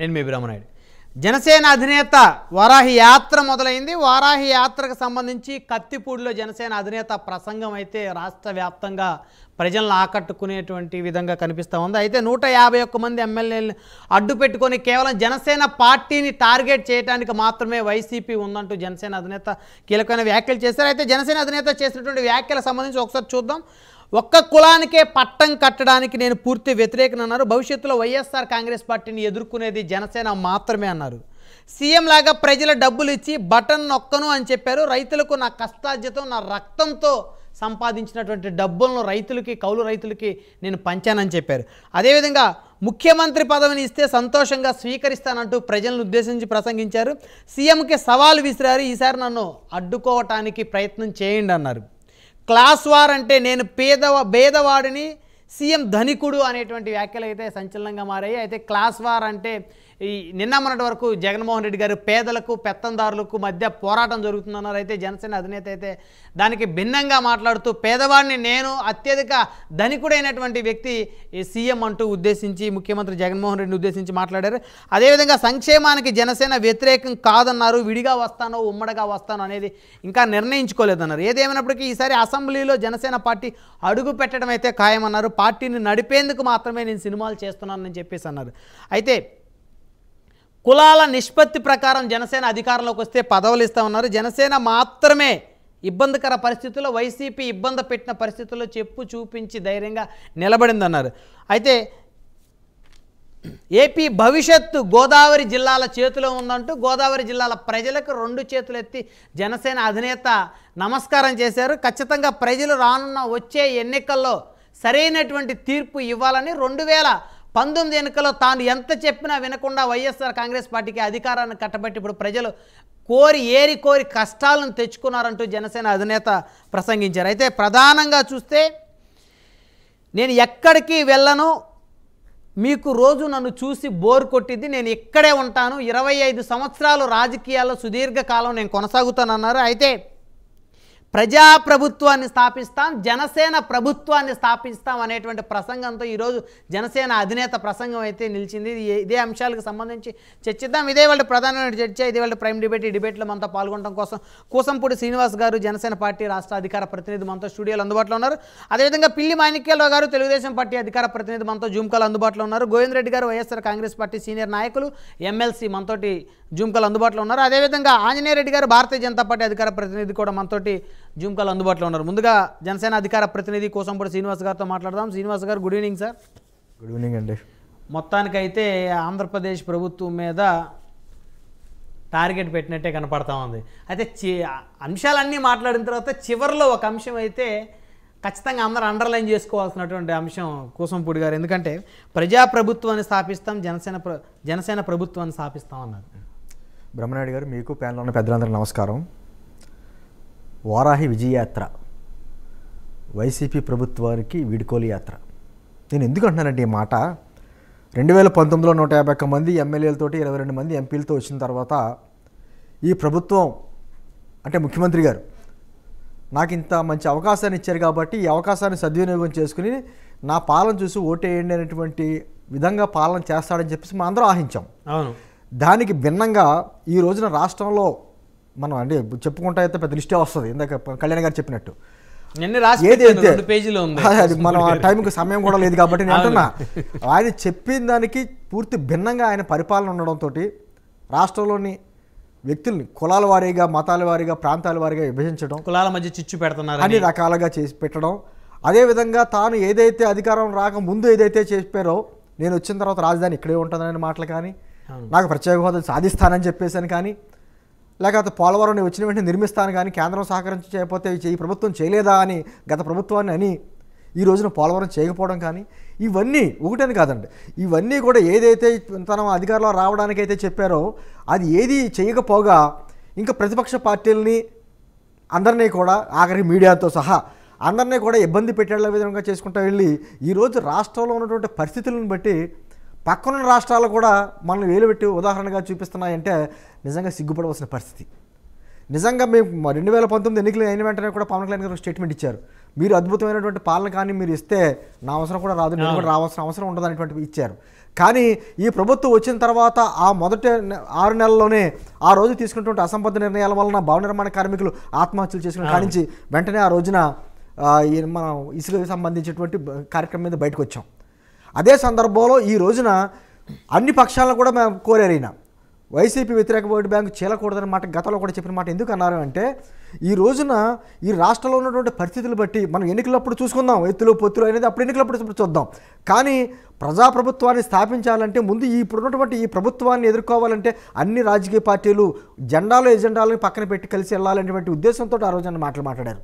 నేను మీ బ్రహ్మనాయుడు జనసేన అధినేత వారాహి యాత్ర మొదలైంది వారాహి యాత్రకు సంబంధించి కత్తిపూడిలో జనసేన అధినేత ప్రసంగం అయితే రాష్ట్ర వ్యాప్తంగా ప్రజలను ఆకట్టుకునేటువంటి విధంగా కనిపిస్తూ ఉంది అయితే నూట యాభై ఒక్క మంది ఎమ్మెల్యేలను అడ్డు పెట్టుకొని కేవలం జనసేన పార్టీని టార్గెట్ చేయడానికి మాత్రమే వైసీపీ ఉందంటూ జనసేన అధినేత కీలకమైన వ్యాఖ్యలు చేశారు అయితే జనసేన అధినేత చేసినటువంటి వ్యాఖ్యలకు సంబంధించి ఒకసారి చూద్దాం ఒక్క కులానికే పట్టం కట్టడానికి నేను పూర్తి అన్నారు భవిష్యత్తులో వైఎస్ఆర్ కాంగ్రెస్ పార్టీని ఎదుర్కొనేది జనసేన మాత్రమే అన్నారు సీఎం లాగా ప్రజల డబ్బులు ఇచ్చి బటన్ నొక్కను అని చెప్పారు రైతులకు నా కష్టార్జితం నా రక్తంతో సంపాదించినటువంటి డబ్బులను రైతులకి కౌలు రైతులకి నేను పంచానని చెప్పారు అదేవిధంగా ముఖ్యమంత్రి పదవిని ఇస్తే సంతోషంగా స్వీకరిస్తానంటూ ప్రజలను ఉద్దేశించి ప్రసంగించారు సీఎంకి సవాల్ విసిరారు ఈసారి నన్ను అడ్డుకోవటానికి ప్రయత్నం చేయండి అన్నారు క్లాస్ వార్ అంటే నేను పేద భేదవాడిని సీఎం ధనికుడు అనేటువంటి వ్యాఖ్యలు అయితే సంచలనంగా మారాయి అయితే క్లాస్ వార్ అంటే ఈ నిన్న మొన్నటి వరకు జగన్మోహన్ రెడ్డి గారు పేదలకు పెత్తందారులకు మధ్య పోరాటం జరుగుతుందన్నారు అయితే జనసేన అధినేత అయితే దానికి భిన్నంగా మాట్లాడుతూ పేదవాడిని నేను అత్యధిక ధనికుడైనటువంటి వ్యక్తి సీఎం అంటూ ఉద్దేశించి ముఖ్యమంత్రి జగన్మోహన్ రెడ్డిని ఉద్దేశించి మాట్లాడారు అదేవిధంగా సంక్షేమానికి జనసేన వ్యతిరేకం కాదన్నారు విడిగా వస్తానో ఉమ్మడిగా వస్తానో అనేది ఇంకా నిర్ణయించుకోలేదన్నారు ఏదేమైనప్పటికీ ఈసారి అసెంబ్లీలో జనసేన పార్టీ అడుగు పెట్టడం అయితే ఖాయమన్నారు పార్టీని నడిపేందుకు మాత్రమే నేను సినిమాలు చేస్తున్నానని చెప్పేసి అన్నారు అయితే కులాల నిష్పత్తి ప్రకారం జనసేన అధికారంలోకి వస్తే పదవులు ఇస్తా ఉన్నారు జనసేన మాత్రమే ఇబ్బందికర పరిస్థితుల్లో వైసీపీ ఇబ్బంది పెట్టిన పరిస్థితుల్లో చెప్పు చూపించి ధైర్యంగా నిలబడిందన్నారు అయితే ఏపీ భవిష్యత్తు గోదావరి జిల్లాల చేతిలో ఉందంటూ గోదావరి జిల్లాల ప్రజలకు రెండు చేతులు ఎత్తి జనసేన అధినేత నమస్కారం చేశారు ఖచ్చితంగా ప్రజలు రానున్న వచ్చే ఎన్నికల్లో సరైనటువంటి తీర్పు ఇవ్వాలని రెండు వేల పంతొమ్మిది ఎన్నికల్లో తాను ఎంత చెప్పినా వినకుండా వైఎస్ఆర్ కాంగ్రెస్ పార్టీకి అధికారాన్ని కట్టబెట్టి ఇప్పుడు ప్రజలు కోరి ఏరి కోరి కష్టాలను తెచ్చుకున్నారంటూ జనసేన అధినేత ప్రసంగించారు అయితే ప్రధానంగా చూస్తే నేను ఎక్కడికి వెళ్ళను మీకు రోజు నన్ను చూసి బోర్ కొట్టింది నేను ఇక్కడే ఉంటాను ఇరవై ఐదు సంవత్సరాలు రాజకీయాల్లో సుదీర్ఘకాలం నేను కొనసాగుతానన్నారు అయితే ప్రజాప్రభుత్వాన్ని స్థాపిస్తాం జనసేన ప్రభుత్వాన్ని స్థాపిస్తాం అనేటువంటి ప్రసంగంతో ఈరోజు జనసేన అధినేత ప్రసంగం అయితే నిలిచింది ఇదే అంశాలకు సంబంధించి చర్చిద్దాం ఇదే వాళ్ళ ప్రధానమైన చర్చ ఇదే వాళ్ళ ప్రైమ్ డిబేట్ ఈ డిబేట్లో మనతో పాల్గొనడం కోసం కూసంపూడి శ్రీనివాస్ గారు జనసేన పార్టీ రాష్ట్ర అధికార ప్రతినిధి మనతో స్టూడియోలో అందుబాటులో ఉన్నారు అదేవిధంగా పిల్లి మాణిక్యాలరావు గారు తెలుగుదేశం పార్టీ అధికార ప్రతినిధి మనతో జూమ్కాల్ అందుబాటులో ఉన్నారు గోవింద్ రెడ్డి గారు వైఎస్ఆర్ కాంగ్రెస్ పార్టీ సీనియర్ నాయకులు ఎమ్మెల్సీ మనతోటి జూమ్కాల్ అందుబాటులో ఉన్నారు అదేవిధంగా ఆంజనేయ రెడ్డి గారు భారతీయ జనతా పార్టీ అధికార ప్రతినిధి కూడా మనతోటి జూమ్ కాల్ అందుబాటులో ఉన్నారు ముందుగా జనసేన అధికార ప్రతినిధి కోసంపూడి శ్రీనివాస్ గారితో మాట్లాడదాం Srinivas garu good evening sir good evening అండి మొత్తానికైతే ఆంధ్రప్రదేశ్ ప్రభుత్వం మీద టార్గెట్ పెట్టినట్టే కనపడతా ఉంది అయితే చి అంశాలన్నీ మాట్లాడిన తర్వాత చివరిలో ఒక అంశం అయితే ఖచ్చితంగా అందరూ అండర్లైన్ చేసుకోవాల్సినటువంటి అంశం కూసంపూడి గారు ఎందుకంటే ప్రజాప్రభుత్వాన్ని స్థాపిస్తాం జనసేన ప్ర జనసేన ప్రభుత్వాన్ని స్థాపిస్తాం అన్నారు బ్రహ్మనాయుడు గారు మీకు ప్యానల్ ఉన్న పెద్దలందరూ నమస్కారం వారాహి విజయయాత్ర వైసీపీ ప్రభుత్వానికి విడుకోలు యాత్ర నేను ఎందుకు అంటున్నానండి ఈ మాట రెండు వేల పంతొమ్మిదిలో నూట యాభై ఒక్క మంది ఎమ్మెల్యేలతోటి ఇరవై రెండు మంది ఎంపీలతో వచ్చిన తర్వాత ఈ ప్రభుత్వం అంటే ముఖ్యమంత్రి గారు నాకు ఇంత మంచి అవకాశాన్ని ఇచ్చారు కాబట్టి ఈ అవకాశాన్ని సద్వినియోగం చేసుకుని నా పాలన చూసి ఓటేయండి అనేటువంటి విధంగా పాలన చేస్తాడని చెప్పేసి మేము అందరం ఆహించాం అవును దానికి భిన్నంగా ఈ రోజున రాష్ట్రంలో మనం అంటే చెప్పుకుంటా అయితే పెద్ద లిస్టే వస్తుంది ఇందాక కళ్యాణ్ గారు చెప్పినట్టు మనం ఆ టైంకి సమయం కూడా లేదు కాబట్టి నేను అంటున్నా ఆయన చెప్పిన దానికి పూర్తి భిన్నంగా ఆయన పరిపాలన ఉండడంతో రాష్ట్రంలోని వ్యక్తుల్ని కులాల వారీగా మతాల వారీగా ప్రాంతాల వారీగా విభజించడం కులాల మధ్య చిచ్చు పెడుతున్నారు అన్ని రకాలుగా చేసి పెట్టడం అదేవిధంగా తాను ఏదైతే అధికారం రాక ముందు ఏదైతే చేసిపోయారో నేను వచ్చిన తర్వాత రాజధాని ఇక్కడే ఉంటుందనే మాటలు కానీ నాకు ప్రత్యేక హోదా సాధిస్తానని చెప్పేసాను కానీ లేకపోతే పోలవరం వచ్చిన వెంటనే నిర్మిస్తాను కానీ కేంద్రం సహకరించి చేయకపోతే ఈ ప్రభుత్వం చేయలేదా అని గత ప్రభుత్వాన్ని అని ఈ రోజున పోలవరం చేయకపోవడం కానీ ఇవన్నీ ఒకటని కాదండి ఇవన్నీ కూడా ఏదైతే తన అధికారంలో రావడానికైతే చెప్పారో అది ఏది చేయకపోగా ఇంకా ప్రతిపక్ష పార్టీలని అందరినీ కూడా ఆఖరి మీడియాతో సహా అందరినీ కూడా ఇబ్బంది పెట్టేలా విధంగా చేసుకుంటూ వెళ్ళి ఈరోజు రాష్ట్రంలో ఉన్నటువంటి పరిస్థితులను బట్టి పక్కనున్న రాష్ట్రాలు కూడా మనల్ని వేలుపెట్టి ఉదాహరణగా చూపిస్తున్నాయంటే నిజంగా సిగ్గుపడవలసిన పరిస్థితి నిజంగా మేము రెండు వేల పంతొమ్మిది ఎన్నికలు అయిన వెంటనే కూడా పవన్ కళ్యాణ్ గారు స్టేట్మెంట్ ఇచ్చారు మీరు అద్భుతమైనటువంటి పాలన కానీ మీరు ఇస్తే నా అవసరం కూడా రాదు నేను కూడా రావాల్సిన అవసరం ఉండదు అనేటువంటి ఇచ్చారు కానీ ఈ ప్రభుత్వం వచ్చిన తర్వాత ఆ మొదటి ఆరు నెలల్లోనే ఆ రోజు తీసుకున్నటువంటి అసంబద్ధ నిర్ణయాల వలన భవన నిర్మాణ కార్మికులు ఆత్మహత్యలు చేసుకుని కానించి వెంటనే ఆ రోజున మనం ఇసుక సంబంధించినటువంటి కార్యక్రమం మీద బయటకు వచ్చాం అదే సందర్భంలో ఈ రోజున అన్ని పక్షాలను కూడా మేము కోరారు ఈయన వైసీపీ వ్యతిరేక ఓటు బ్యాంకు చేయకూడదని మాట గతంలో కూడా చెప్పిన మాట ఎందుకు అన్నారు అంటే ఈ రోజున ఈ రాష్ట్రంలో ఉన్నటువంటి పరిస్థితులు బట్టి మనం ఎన్నికలప్పుడు చూసుకుందాం ఎత్తులు పొత్తులు అనేది అప్పుడు ఎన్నికలప్పుడు చూద్దాం కానీ ప్రజాప్రభుత్వాన్ని స్థాపించాలంటే ముందు ఇప్పుడు ఉన్నటువంటి ఈ ప్రభుత్వాన్ని ఎదుర్కోవాలంటే అన్ని రాజకీయ పార్టీలు జెండాలు ఎజెండాలను పక్కన పెట్టి కలిసి వెళ్ళాలనేటువంటి ఉద్దేశంతో ఆ రోజున మాటలు మాట్లాడారు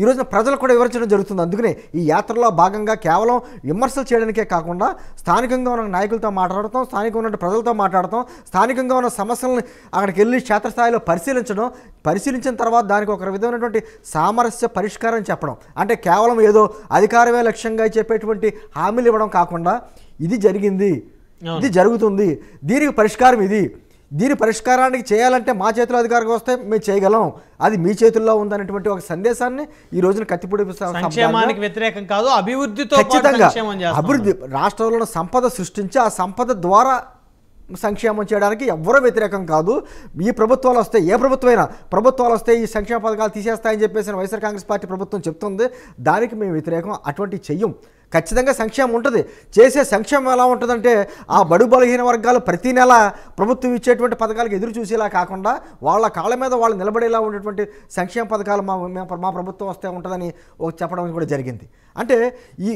ఈ రోజున ప్రజలు కూడా వివరించడం జరుగుతుంది అందుకనే ఈ యాత్రలో భాగంగా కేవలం విమర్శలు చేయడానికే కాకుండా స్థానికంగా ఉన్న నాయకులతో మాట్లాడతాం స్థానికంగా ఉన్న ప్రజలతో మాట్లాడతాం స్థానికంగా ఉన్న సమస్యలను అక్కడికి వెళ్ళి క్షేత్రస్థాయిలో పరిశీలించడం పరిశీలించిన తర్వాత దానికి ఒక విధమైనటువంటి సామరస్య పరిష్కారం చెప్పడం అంటే కేవలం ఏదో అధికారమే లక్ష్యంగా చెప్పేటువంటి హామీలు ఇవ్వడం కాకుండా ఇది జరిగింది ఇది జరుగుతుంది దీనికి పరిష్కారం ఇది దీని పరిష్కారానికి చేయాలంటే మా చేతిలో అధికారికి వస్తే మేము చేయగలం అది మీ చేతుల్లో ఉందనేటువంటి ఒక సందేశాన్ని ఈ రోజున కత్తిపూడి వ్యతిరేకం కాదు అభివృద్ధితో ఖచ్చితంగా అభివృద్ధి రాష్ట్రంలో సంపద సృష్టించి ఆ సంపద ద్వారా సంక్షేమం చేయడానికి ఎవరో వ్యతిరేకం కాదు ఈ ప్రభుత్వాలు వస్తే ఏ ప్రభుత్వమైనా ప్రభుత్వాలు వస్తే ఈ సంక్షేమ పథకాలు తీసేస్తాయని చెప్పేసి వైఎస్ఆర్ కాంగ్రెస్ పార్టీ ప్రభుత్వం చెప్తుంది దానికి మేము వ్యతిరేకం అటువంటి చెయ్యం ఖచ్చితంగా సంక్షేమం ఉంటుంది చేసే సంక్షేమం ఎలా ఉంటుందంటే ఆ బడు బలహీన వర్గాలు ప్రతి నెల ప్రభుత్వం ఇచ్చేటువంటి పథకాలకు ఎదురు చూసేలా కాకుండా వాళ్ళ కాళ్ళ మీద వాళ్ళు నిలబడేలా ఉండేటువంటి సంక్షేమ పథకాలు మా మా ప్రభుత్వం వస్తే ఉంటుందని చెప్పడం కూడా జరిగింది అంటే ఈ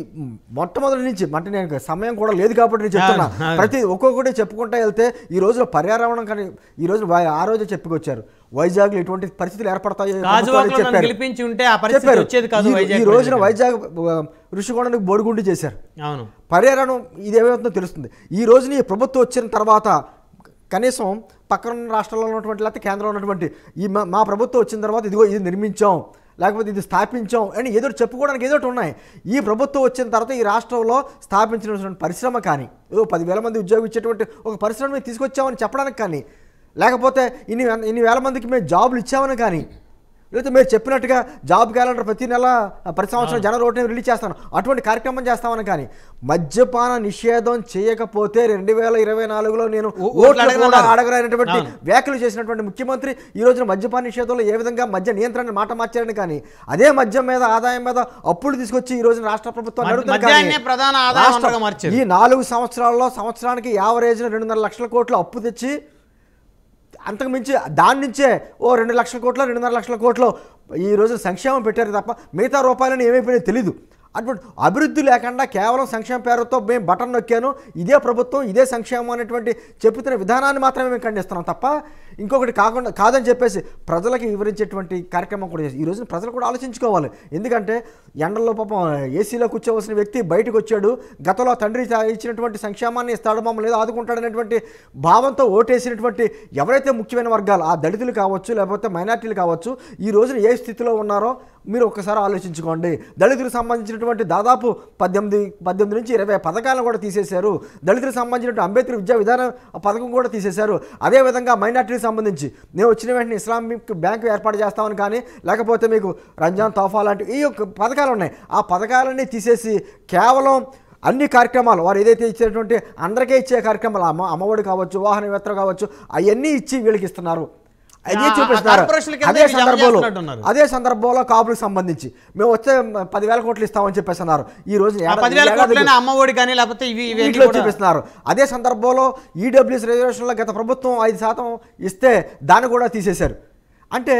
మొట్టమొదటి నుంచి అంటే నేను సమయం కూడా లేదు కాబట్టి నేను చెప్తున్నా ప్రతి ఒక్కొక్కటి చెప్పుకుంటా వెళ్తే ఈ రోజు పర్యావరణం కానీ ఈ రోజు ఆ రోజే చెప్పుకొచ్చారు వైజాగ్ లో ఎటువంటి పరిస్థితులు ఏర్పడతాయి ఈ రోజున వైజాగ్ ఋషికోణానికి బోడిగుండి చేశారు పర్యావరణం ఇది ఏమైతుందో తెలుస్తుంది ఈ రోజున ఈ ప్రభుత్వం వచ్చిన తర్వాత కనీసం పక్కన రాష్ట్రాల్లో ఉన్నటువంటి లేకపోతే కేంద్రంలో ఉన్నటువంటి ఈ మా ప్రభుత్వం వచ్చిన తర్వాత ఇదిగో ఇది నిర్మించాం లేకపోతే ఇది స్థాపించాం అని ఏదో చెప్పుకోవడానికి ఏదో ఉన్నాయి ఈ ప్రభుత్వం వచ్చిన తర్వాత ఈ రాష్ట్రంలో స్థాపించినటువంటి పరిశ్రమ కానీ ఏదో పదివేల మంది ఉద్యోగం ఇచ్చేటువంటి ఒక పరిశ్రమ తీసుకొచ్చామని చెప్పడానికి కానీ లేకపోతే ఇన్ని ఇన్ని వేల మందికి మేము జాబులు ఇచ్చామని కానీ లేకపోతే మీరు చెప్పినట్టుగా జాబ్ క్యాలెండర్ ప్రతి నెల ప్రతి సంవత్సరం జన రోడ్ని రిలీజ్ చేస్తాను అటువంటి కార్యక్రమం చేస్తామని కానీ మద్యపాన నిషేధం చేయకపోతే రెండు వేల ఇరవై నాలుగులో నేను అడగలేనటువంటి వ్యాఖ్యలు చేసినటువంటి ముఖ్యమంత్రి ఈ రోజున మద్యపాన నిషేధంలో ఏ విధంగా మద్య నియంత్రణ మాట మార్చారని కానీ అదే మద్యం మీద ఆదాయం మీద అప్పులు తీసుకొచ్చి ఈ రోజున రాష్ట్ర ప్రభుత్వం ఈ నాలుగు సంవత్సరాల్లో సంవత్సరానికి యావరేజ్ రెండున్నర లక్షల కోట్లు అప్పు తెచ్చి అంతకుమించి దాని నుంచే ఓ రెండు లక్షల కోట్లు రెండున్నర లక్షల కోట్లు ఈ రోజు సంక్షేమం పెట్టారు తప్ప మిగతా రూపాయలను ఏమైపోయినాయి తెలీదు అటువంటి అభివృద్ధి లేకుండా కేవలం సంక్షేమ పేరుతో మేము బటన్ నొక్కాను ఇదే ప్రభుత్వం ఇదే సంక్షేమం అనేటువంటి చెప్పుతున్న విధానాన్ని మాత్రమే మేము ఖండిస్తున్నాం తప్ప ఇంకొకటి కాకుండా కాదని చెప్పేసి ప్రజలకు వివరించేటువంటి కార్యక్రమం కూడా చేసి ఈ రోజున ప్రజలు కూడా ఆలోచించుకోవాలి ఎందుకంటే ఎండల్లో పాపం ఏసీలో కూర్చోవలసిన వ్యక్తి బయటకు వచ్చాడు గతంలో తండ్రి ఇచ్చినటువంటి సంక్షేమాన్ని ఇస్తాడు మమ్మల్ని లేదా ఆదుకుంటాడనేటువంటి భావంతో ఓటేసినటువంటి ఎవరైతే ముఖ్యమైన వర్గాలు ఆ దళితులు కావచ్చు లేకపోతే మైనార్టీలు కావచ్చు ఈ రోజున ఏ స్థితిలో ఉన్నారో మీరు ఒక్కసారి ఆలోచించుకోండి దళితులకు సంబంధించినటువంటి దాదాపు పద్దెనిమిది పద్దెనిమిది నుంచి ఇరవై పథకాలను కూడా తీసేశారు దళితులకు సంబంధించినటువంటి అంబేద్కర్ విద్యా విధాన పథకం కూడా తీసేశారు అదేవిధంగా మైనార్టీలకు సంబంధించి నేను వచ్చిన వెంటనే ఇస్లామిక్ బ్యాంకు ఏర్పాటు చేస్తామని కానీ లేకపోతే మీకు రంజాన్ తోఫా లాంటివి ఈ యొక్క పథకాలు ఉన్నాయి ఆ పథకాలన్నీ తీసేసి కేవలం అన్ని కార్యక్రమాలు వారు ఏదైతే ఇచ్చేటువంటి అందరికీ ఇచ్చే కార్యక్రమాలు అమ్మ అమ్మఒడి కావచ్చు వాహన యాత్ర కావచ్చు అవన్నీ ఇచ్చి వీళ్ళకి ఇస్తున్నారు అదే చూపిస్తున్నారు అదే సందర్భంలో అదే సందర్భంలో కాపులకు సంబంధించి మేము వచ్చే పదివేల కోట్లు ఇస్తామని చెప్పేసి అన్నారు ఈ రోజు అమ్మఒడి కానీ లేకపోతే చూపిస్తున్నారు అదే సందర్భంలో ఈడబ్ల్యూఎస్ e లో గత ప్రభుత్వం ఐదు శాతం ఇస్తే దాన్ని కూడా తీసేశారు అంటే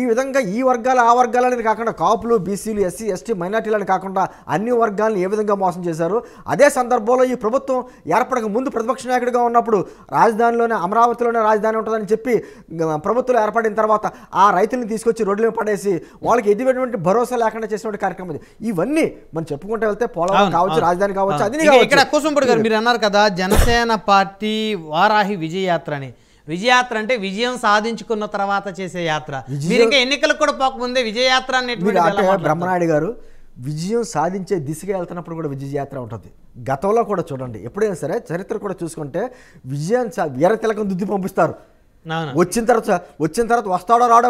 ఈ విధంగా ఈ వర్గాలు ఆ వర్గాలని కాకుండా కాపులు బీసీలు ఎస్సీ ఎస్టీ మైనార్టీలని కాకుండా అన్ని వర్గాలను ఏ విధంగా మోసం చేశారు అదే సందర్భంలో ఈ ప్రభుత్వం ఏర్పడక ముందు ప్రతిపక్ష నాయకుడిగా ఉన్నప్పుడు రాజధానిలోనే అమరావతిలోనే రాజధాని ఉంటుందని చెప్పి ప్రభుత్వం ఏర్పడిన తర్వాత ఆ రైతుల్ని తీసుకొచ్చి రోడ్లు పడేసి వాళ్ళకి ఎటువంటి భరోసా లేకుండా చేసినటువంటి కార్యక్రమం ఇది ఇవన్నీ మనం చెప్పుకుంటూ వెళ్తే పోలవరం కావచ్చు రాజధాని కావచ్చు అది ఇక్కడ గారు మీరు అన్నారు కదా జనసేన పార్టీ వారాహి విజయయాత్ర అని విజయయాత్ర అంటే విజయం సాధించుకున్న తర్వాత చేసే యాత్ర ఇంకా ఎన్నికలకు కూడా పోకముందే విజయయాత్ర బ్రహ్మనాయుడు గారు విజయం సాధించే దిశగా వెళ్తున్నప్పుడు కూడా విజయయాత్ర ఉంటుంది గతంలో కూడా చూడండి ఎప్పుడైనా సరే చరిత్ర కూడా చూసుకుంటే విజయం వీర తిలకం దుద్ది పంపిస్తారు వచ్చిన తర్వాత వచ్చిన తర్వాత వస్తాడో రాడో